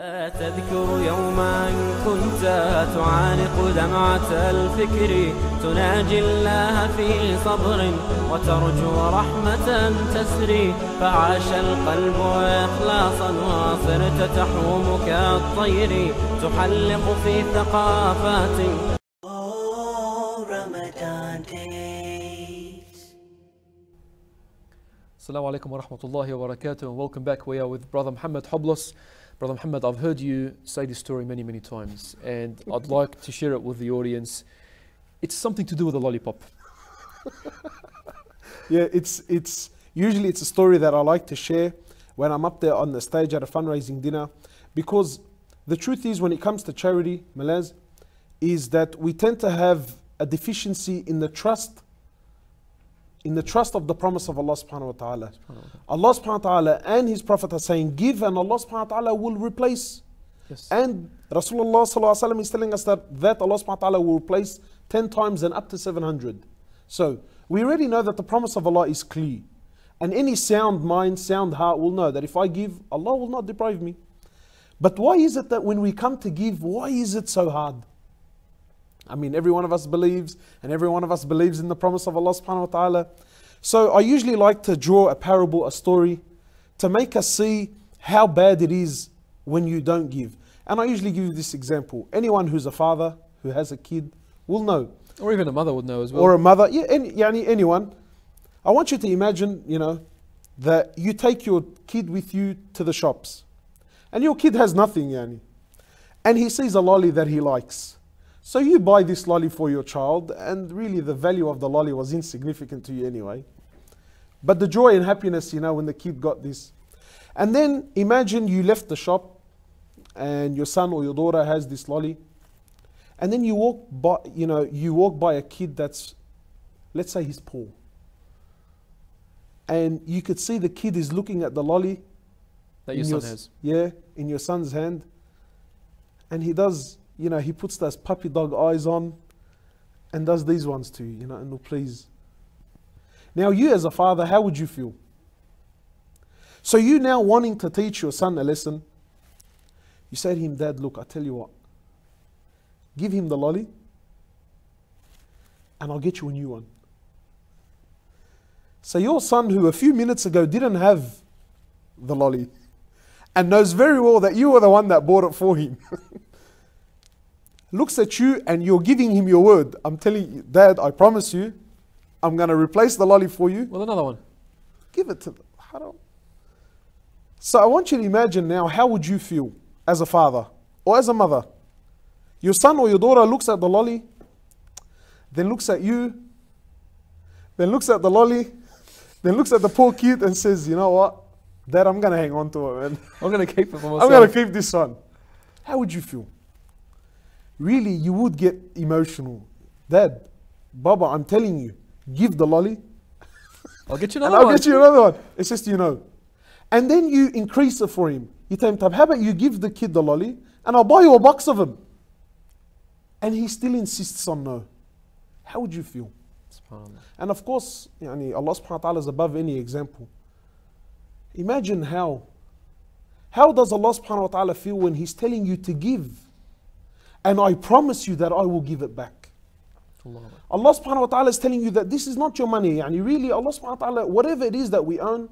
أتذكر يوما كنت تعانق دمعة الفكر تناجي الله في صبر وترجو رحمة تسري فعاش القلب إخلاصا وصرت تحوم كالطير تحلق في ثقافات Assalamu alaikum wa rahmatullahi wa barakatuh and welcome back. We are with Brother Muhammad Hoblos. Brother Muhammad, I've heard you say this story many, many times, and I'd like to share it with the audience. It's something to do with a lollipop. yeah, it's, it's usually it's a story that I like to share when I'm up there on the stage at a fundraising dinner, because the truth is, when it comes to charity, Malaz, is that we tend to have a deficiency in the trust in the trust of the promise of Allah subhanahu wa ta'ala. Allah subhanahu wa ta'ala and His Prophet are saying, Give, and Allah subhanahu wa ta'ala will replace. Yes. And Rasulullah sallallahu alayhi wa is telling us that, that Allah subhanahu wa ta'ala will replace 10 times and up to 700. So we already know that the promise of Allah is clear. And any sound mind, sound heart will know that if I give, Allah will not deprive me. But why is it that when we come to give, why is it so hard? I mean, every one of us believes, and every one of us believes in the promise of Allah subhanahu wa ta'ala. So I usually like to draw a parable, a story, to make us see how bad it is when you don't give. And I usually give you this example. Anyone who's a father, who has a kid, will know. Or even a mother would know as well. Or a mother, yeah, any, anyone. I want you to imagine, you know, that you take your kid with you to the shops. And your kid has nothing, yani. And he sees a lolly that he likes. So you buy this lolly for your child, and really the value of the lolly was insignificant to you anyway. But the joy and happiness, you know, when the kid got this. And then imagine you left the shop, and your son or your daughter has this lolly, and then you walk by, you know, you walk by a kid that's, let's say, he's poor, and you could see the kid is looking at the lolly that your son your, has. Yeah, in your son's hand, and he does you know, he puts those puppy dog eyes on and does these ones to you, you know, and will please. Now, you as a father, how would you feel? So, you now wanting to teach your son a lesson, you say to him, Dad, look, I tell you what, give him the lolly and I'll get you a new one. So, your son, who a few minutes ago didn't have the lolly and knows very well that you were the one that bought it for him. looks at you and you're giving him your word. I'm telling you, Dad, I promise you, I'm going to replace the lolly for you. Well, another one. Give it to them. Haram. So I want you to imagine now, how would you feel as a father or as a mother? Your son or your daughter looks at the lolly, then looks at you, then looks at the lolly, then looks at the poor kid and says, you know what? Dad, I'm going to hang on to it, man. I'm going to keep it for myself. I'm going to keep this one. How would you feel? really you would get emotional. Dad, Baba, I'm telling you, give the lolly. I'll get you another I'll one. I'll get you another one. It's just you know. And then you increase it for him. You tell him, Tab, how about you give the kid the lolly and I'll buy you a box of them. And he still insists on no. How would you feel? And of course, yani Allah subhanahu wa ta'ala is above any example. Imagine how. How does Allah subhanahu wa ta'ala feel when He's telling you to give? and I promise you that I will give it back. Allah subhanahu wa ta'ala is telling you that this is not your money. And yani really, Allah subhanahu wa ta'ala, whatever it is that we earn,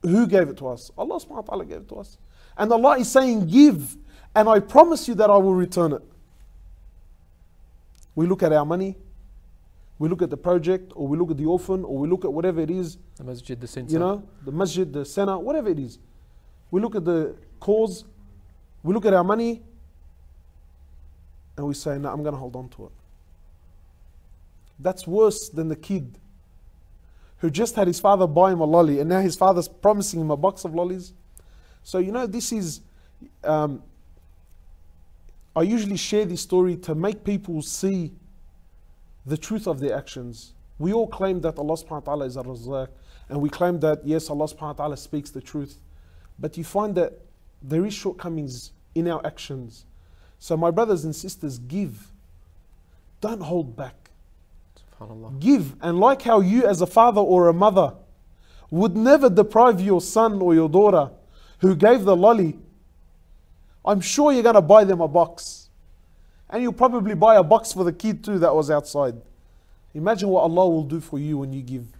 who gave it to us? Allah subhanahu wa ta'ala gave it to us. And Allah is saying, give, and I promise you that I will return it. We look at our money, we look at the project, or we look at the orphan, or we look at whatever it is. The masjid, the center. You know, the masjid, the center, whatever it is. We look at the cause, we look at our money, and we say, no, I'm going to hold on to it. That's worse than the kid who just had his father buy him a lolly and now his father's promising him a box of lollies. So, you know, this is. Um, I usually share this story to make people see the truth of their actions. We all claim that Allah subhanahu wa ta'ala is a razaq, and we claim that yes, Allah subhanahu wa ta'ala speaks the truth. But you find that there is shortcomings in our actions. So, my brothers and sisters, give. Don't hold back. Give. And like how you, as a father or a mother, would never deprive your son or your daughter who gave the lolly, I'm sure you're going to buy them a box. And you'll probably buy a box for the kid too that was outside. Imagine what Allah will do for you when you give.